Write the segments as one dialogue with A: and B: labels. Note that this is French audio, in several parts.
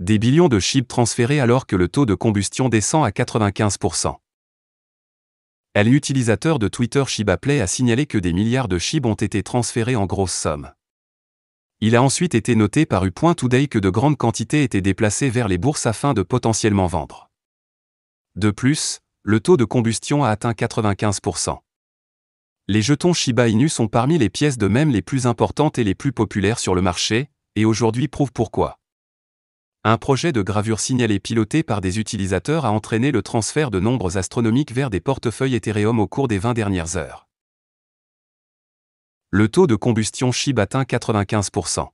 A: des billions de chips transférés alors que le taux de combustion descend à 95%. L'utilisateur de Twitter Shibaplay a signalé que des milliards de SHIB ont été transférés en grosses sommes. Il a ensuite été noté par U.Today que de grandes quantités étaient déplacées vers les bourses afin de potentiellement vendre. De plus, le taux de combustion a atteint 95%. Les jetons Shiba Inu sont parmi les pièces de même les plus importantes et les plus populaires sur le marché, et aujourd'hui prouvent pourquoi un projet de gravure signalé piloté par des utilisateurs a entraîné le transfert de nombres astronomiques vers des portefeuilles Ethereum au cours des 20 dernières heures. Le taux de combustion SHIB atteint 95%.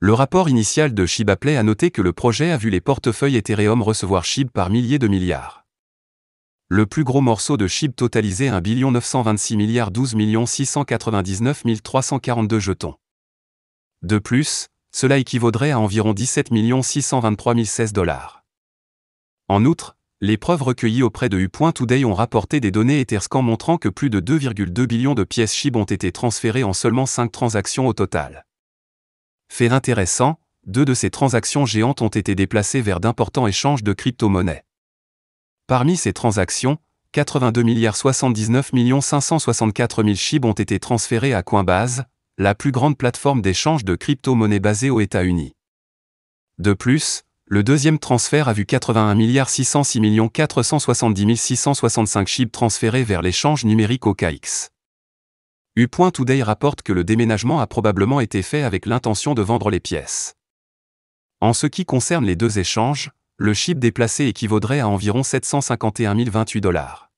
A: Le rapport initial de ShibaPlay a noté que le projet a vu les portefeuilles Ethereum recevoir SHIB par milliers de milliards. Le plus gros morceau de SHIB totalisait 1 926 milliards 12 699 jetons. De plus, cela équivaudrait à environ 17 623 016 dollars. En outre, les preuves recueillies auprès de U.Today ont rapporté des données Etherscan montrant que plus de 2,2 billions de pièces SHIB ont été transférées en seulement 5 transactions au total. Fait intéressant, deux de ces transactions géantes ont été déplacées vers d'importants échanges de crypto-monnaies. Parmi ces transactions, 82 milliards 79 564 000 SHIB ont été transférés à Coinbase, la plus grande plateforme d'échange de crypto-monnaies basée aux États-Unis. De plus, le deuxième transfert a vu 81 606 470 665 chips transférés vers l'échange numérique OKX. U.Today rapporte que le déménagement a probablement été fait avec l'intention de vendre les pièces. En ce qui concerne les deux échanges, le chip déplacé équivaudrait à environ 751 028 dollars.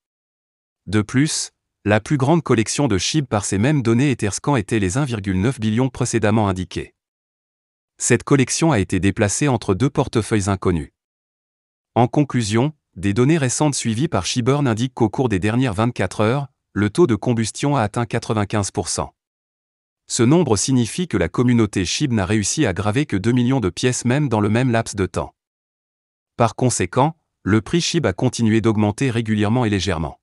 A: De plus, la plus grande collection de SHIB par ces mêmes données Etherscan était les 1,9 billions précédemment indiqués. Cette collection a été déplacée entre deux portefeuilles inconnus. En conclusion, des données récentes suivies par Shiburn indiquent qu'au cours des dernières 24 heures, le taux de combustion a atteint 95%. Ce nombre signifie que la communauté SHIB n'a réussi à graver que 2 millions de pièces même dans le même laps de temps. Par conséquent, le prix SHIB a continué d'augmenter régulièrement et légèrement.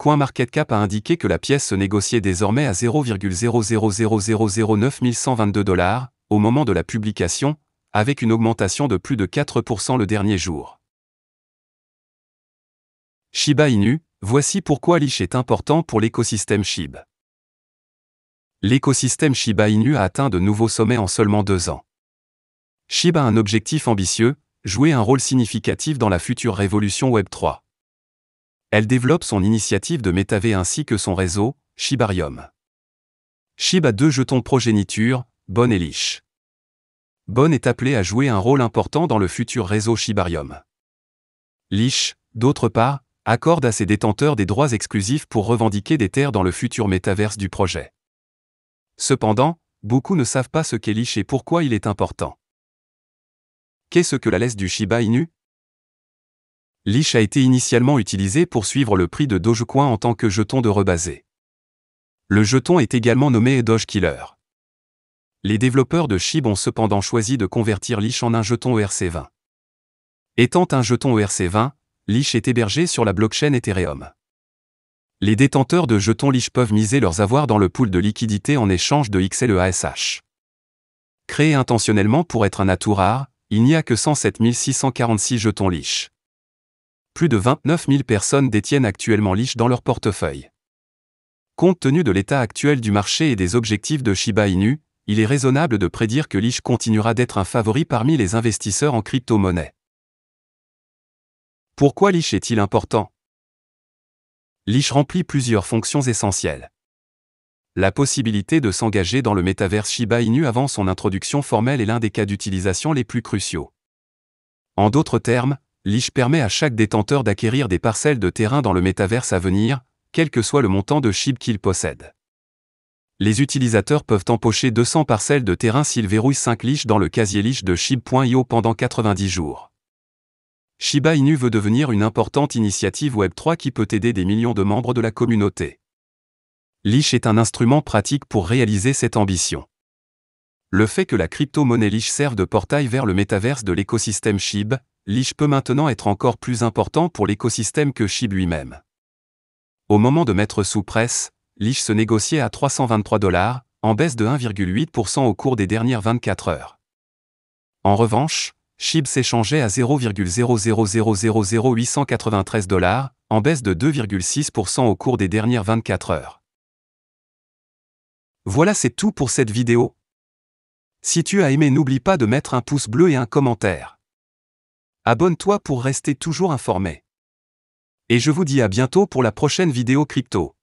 A: CoinMarketCap a indiqué que la pièce se négociait désormais à 0,00009122 dollars au moment de la publication, avec une augmentation de plus de 4% le dernier jour. Shiba Inu, voici pourquoi Lich est important pour l'écosystème SHIB. L'écosystème Shiba Inu a atteint de nouveaux sommets en seulement deux ans. SHIB a un objectif ambitieux, jouer un rôle significatif dans la future révolution Web 3 elle développe son initiative de métavé ainsi que son réseau, Shibarium. Shiba a deux jetons progéniture, Bon et Lich. Bonne est appelé à jouer un rôle important dans le futur réseau Shibarium. Lich, d'autre part, accorde à ses détenteurs des droits exclusifs pour revendiquer des terres dans le futur métaverse du projet. Cependant, beaucoup ne savent pas ce qu'est Lich et pourquoi il est important. Qu'est-ce que la laisse du Shiba Inu Leash a été initialement utilisé pour suivre le prix de Dogecoin en tant que jeton de rebasé. Le jeton est également nommé Doge Killer. Les développeurs de Shib ont cependant choisi de convertir Leash en un jeton ERC20. Étant un jeton ERC20, Leash est hébergé sur la blockchain Ethereum. Les détenteurs de jetons Leash peuvent miser leurs avoirs dans le pool de liquidité en échange de XLEASH. Créé intentionnellement pour être un atout rare, il n'y a que 107 646 jetons Leash plus de 29 000 personnes détiennent actuellement Lich dans leur portefeuille. Compte tenu de l'état actuel du marché et des objectifs de Shiba Inu, il est raisonnable de prédire que Lich continuera d'être un favori parmi les investisseurs en crypto-monnaie. Pourquoi Lich est-il important Lich remplit plusieurs fonctions essentielles. La possibilité de s'engager dans le métaverse Shiba Inu avant son introduction formelle est l'un des cas d'utilisation les plus cruciaux. En d'autres termes, Liche permet à chaque détenteur d'acquérir des parcelles de terrain dans le métaverse à venir, quel que soit le montant de SHIB qu'il possède. Les utilisateurs peuvent empocher 200 parcelles de terrain s'ils verrouillent 5 liches dans le casier liche de SHIB.io pendant 90 jours. Shiba Inu veut devenir une importante initiative Web3 qui peut aider des millions de membres de la communauté. Liche est un instrument pratique pour réaliser cette ambition. Le fait que la crypto-monnaie Liche serve de portail vers le métaverse de l'écosystème SHIB, Liche peut maintenant être encore plus important pour l'écosystème que SHIB lui-même. Au moment de mettre sous presse, Liche se négociait à 323 dollars, en baisse de 1,8% au cours des dernières 24 heures. En revanche, SHIB s'échangeait à 0,0000893 dollars, en baisse de 2,6% au cours des dernières 24 heures. Voilà c'est tout pour cette vidéo. Si tu as aimé n'oublie pas de mettre un pouce bleu et un commentaire. Abonne-toi pour rester toujours informé. Et je vous dis à bientôt pour la prochaine vidéo crypto.